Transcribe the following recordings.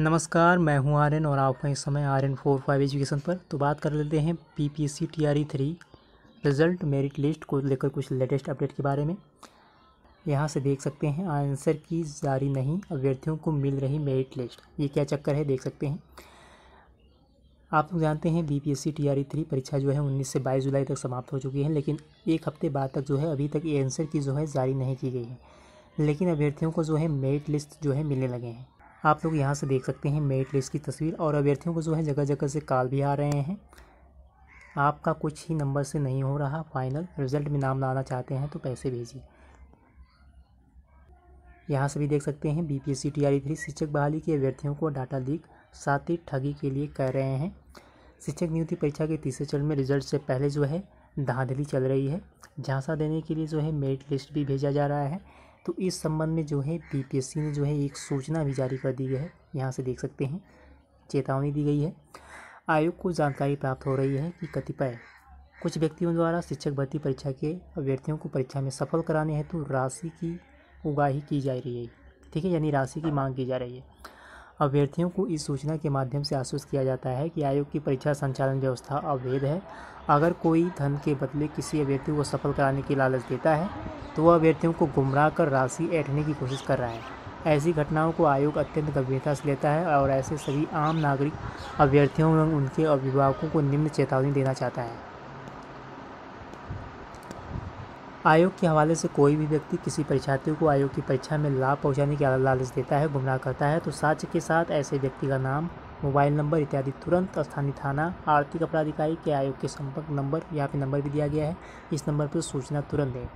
नमस्कार मैं हूं आर्यन और आप हैं इस समय आर्यन फोर फाइव एजुकेशन पर तो बात कर लेते हैं P P S C T R E three result merit list को लेकर कुछ लेटेस्ट अपडेट के बारे में यहाँ से देख सकते हैं आंसर की जारी नहीं अभ्यर्थियों को मिल रही मेरिट लिस्ट ये क्या चक्कर है देख सकते हैं आप लोग जानते हैं B P S C T R E three परीक्षा जो है उन्नीस से बाईस जुलाई तक समाप्त हो चुकी है लेकिन एक हफ्ते बाद तक जो है अभी तक ये आंसर की जो है जारी नहीं की गई है लेकिन अभ्यर्थियों को जो है मेरिट लिस्ट जो है मिलने लगे हैं आप लोग यहाँ से देख सकते हैं मेरिट लिस्ट की तस्वीर और अभ्यर्थियों को जो है जगह जगह से कॉल भी आ रहे हैं आपका कुछ ही नंबर से नहीं हो रहा फाइनल रिजल्ट में नाम लाना चाहते हैं तो पैसे भेजिए यहाँ से भी देख सकते हैं B P S C T R E three शिक्षक बहाली के अभ्यर्थियों को डाटा लीक साथ ही ठगी के लिए कह रहे हैं शिक्षक नियुक्ति परीक्षा के तीसरे चरण में रिजल्ट से पहले जो है धांधली चल रही है झांसा देने के लिए जो है मेरिट लिस्ट भी भेजा जा रहा है तो इस संबंध में जो है बीपीएससी ने जो है एक सूचना भी जारी कर दी है यहाँ से देख सकते हैं चेतावनी दी गई है आयोग को जानकारी प्राप्त हो रही है कि कतिपय कुछ व्यक्तियों द्वारा शिक्षक भर्ती परीक्षा के अभ्यर्थियों को परीक्षा में सफल कराने हेतु राशि की उगाही की जा रही है ठीक है यानी राशि की मांग की जा रही है अभ्यर्थियों को इस सूचना के माध्यम से आश्वस्त किया जाता है कि आयोग की परीक्षा संचालन व्यवस्था अवैध है अगर कोई धन के बदले किसी अभ्यर्थी को सफल कराने की लालच देता है तो वह अभ्यर्थियों को गुमराह कर राशि ऐठने की कोशिश कर रहा है ऐसी घटनाओं को आयोग अत्यंत गंभीरता से लेता है और ऐसे सभी आम नागरिक अभ्यर्थियों एवं उनके अभिभावकों को निम्न चेतावनी देना चाहता है आयोग के हवाले से कोई भी व्यक्ति किसी परीक्षार्थी को आयोग की परीक्षा में लाभ पहुंचाने की लालच देता है गुमराह करता है तो साक्ष्य के साथ ऐसे व्यक्ति का नाम मोबाइल नंबर इत्यादि तुरंत स्थानीय थाना आर्थिक अपराध इकाई के आयोग के संपर्क नंबर यहाँ पे नंबर भी दिया गया है इस नंबर पर सूचना तुरंत दें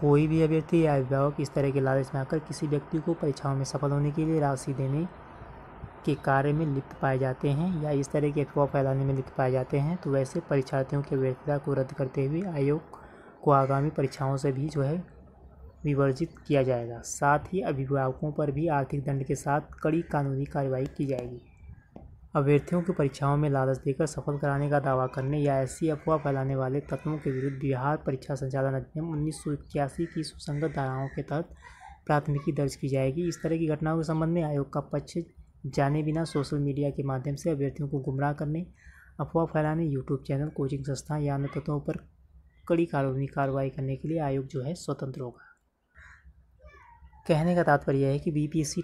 कोई भी अभ्यर्थी या अभिभावक इस तरह के लालच में आकर किसी व्यक्ति को परीक्षाओं में सफल होने के लिए राशि देने के कार्य में लिप्त पाए जाते हैं या इस तरह के अफवाह फैलाने में लिप्त पाए जाते हैं तो वैसे परीक्षार्थियों की व्यर्थता को रद्द करते हुए आयोग को आगामी परीक्षाओं से भी जो है विवर्जित किया जाएगा साथ ही अभिभावकों पर भी आर्थिक दंड के साथ कड़ी कानूनी कार्रवाई की जाएगी अभ्यर्थियों की परीक्षाओं में लालच देकर सफल कराने का दावा करने या ऐसी अफवाह फैलाने वाले तत्वों के विरुद्ध बिहार परीक्षा संचालन अधिनियम उन्नीस की सुसंगत धाराओं के तहत प्राथमिकी दर्ज की जाएगी इस तरह की घटनाओं के संबंध में आयोग का पक्ष जाने बिना सोशल मीडिया के माध्यम से अभ्यर्थियों को गुमराह करने अफवाह फैलाने यूट्यूब चैनल कोचिंग संस्थान या अन्य तत्वों पर कड़ी कानूनी कार्रवाई करने के लिए आयोग जो है स्वतंत्र होगा कहने का तात्पर्य है कि बी पी एस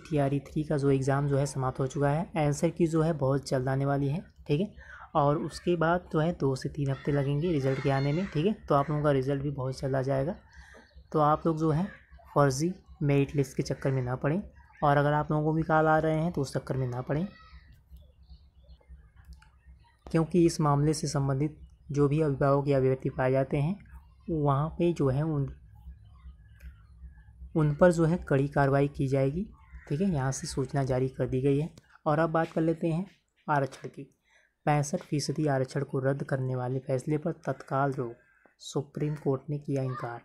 थ्री का जो एग्ज़ाम जो है समाप्त हो चुका है आंसर की जो है बहुत जल्द आने वाली है ठीक है और उसके बाद जो है दो से तीन हफ्ते लगेंगे रिज़ल्ट के आने में ठीक है तो आप लोगों का रिज़ल्ट भी बहुत जल्द आ जाएगा तो आप लोग जो है फर्जी मेरिट लिस्ट के चक्कर में ना पड़ें और अगर आप लोगों को भी कॉल आ रहे हैं तो उस चक्कर में ना पड़ें क्योंकि इस मामले से संबंधित जो भी अभिभावक या व्यक्ति पाए जाते हैं वहाँ पे जो है उन उन पर जो है कड़ी कार्रवाई की जाएगी ठीक है यहाँ से सूचना जारी कर दी गई है और अब बात कर लेते हैं आरक्षण की पैंसठ फीसदी आरक्षण को रद्द करने वाले फैसले पर तत्काल रोक सुप्रीम कोर्ट ने किया इनकार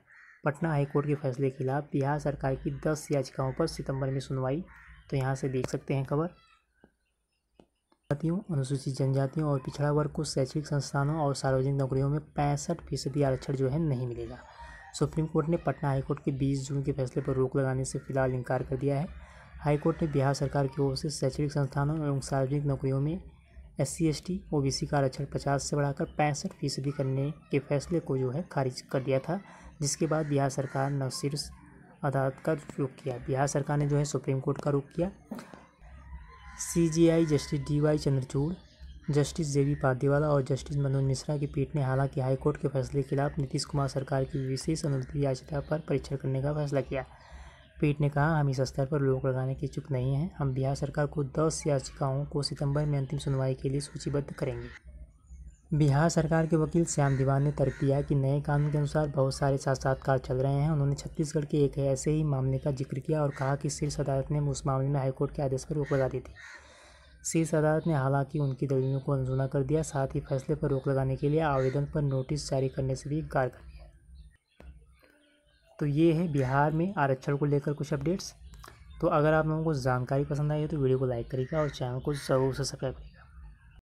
पटना हाईकोर्ट के फैसले के खिलाफ बिहार सरकार की दस याचिकाओं पर सितंबर में सुनवाई तो यहाँ से देख सकते हैं खबर जातियों अनुसूचित जनजातियों और पिछड़ा वर्ग को शैक्षणिक संस्थानों और सार्वजनिक नौकरियों में पैंसठ फीसदी आरक्षण जो है नहीं मिलेगा सुप्रीम कोर्ट ने पटना हाईकोर्ट के 20 जून के फैसले पर रोक लगाने से फिलहाल इनकार कर दिया है हाईकोर्ट ने बिहार सरकार की ओर से शैक्षणिक संस्थानों एवं सार्वजनिक नौकरियों में S C S T O B C का आरक्षण पचास से बढ़ाकर पैंसठ फीसदी करने के फैसले को जो है खारिज कर दिया था जिसके बाद बिहार सरकार ने शीर्ष अदालत का रुख किया बिहार सरकार ने जो है सुप्रीम कोर्ट का रुख किया आई justice DY Chandrachud justice J V Pardiwala और जस्टिस मनोज मिश्रा की पीठ ने हालांकि हाईकोर्ट के फैसले के खिलाफ नीतीश कुमार सरकार की विशेष अनुमति याचिका पर परीक्षण करने का फैसला किया पीठ ने कहा हम इस स्तर पर रोक लगाने के इच्छुक नहीं हैं हम बिहार सरकार को दस याचिकाओं को सितंबर में अंतिम सुनवाई के लिए सूचीबद्ध करेंगे बिहार सरकार के वकील श्याम दीवान ने तर्क दिया कि नए कानून के अनुसार बहुत सारे साक्षात्कार चल रहे हैं उन्होंने छत्तीसगढ़ के एक ऐसे ही मामले का जिक्र किया और कहा कि शीर्ष अदालत ने उस मामले में हाईकोर्ट के आदेश पर रोक लगा दी थी शीर्ष अदालत ने हालांकि उनकी दलीलों को अनजुना कर दिया साथ ही फैसले पर रोक लगाने के लिए आवेदन पर नोटिस जारी करने से भी इनकार कर दिया तो ये है बिहार में आरक्षण को लेकर कुछ अपडेट्स तो अगर आप लोगों को जानकारी पसंद आई है तो वीडियो को लाइक करिएगा और चैनल को ज़रूर सब्सक्राइब करिएगा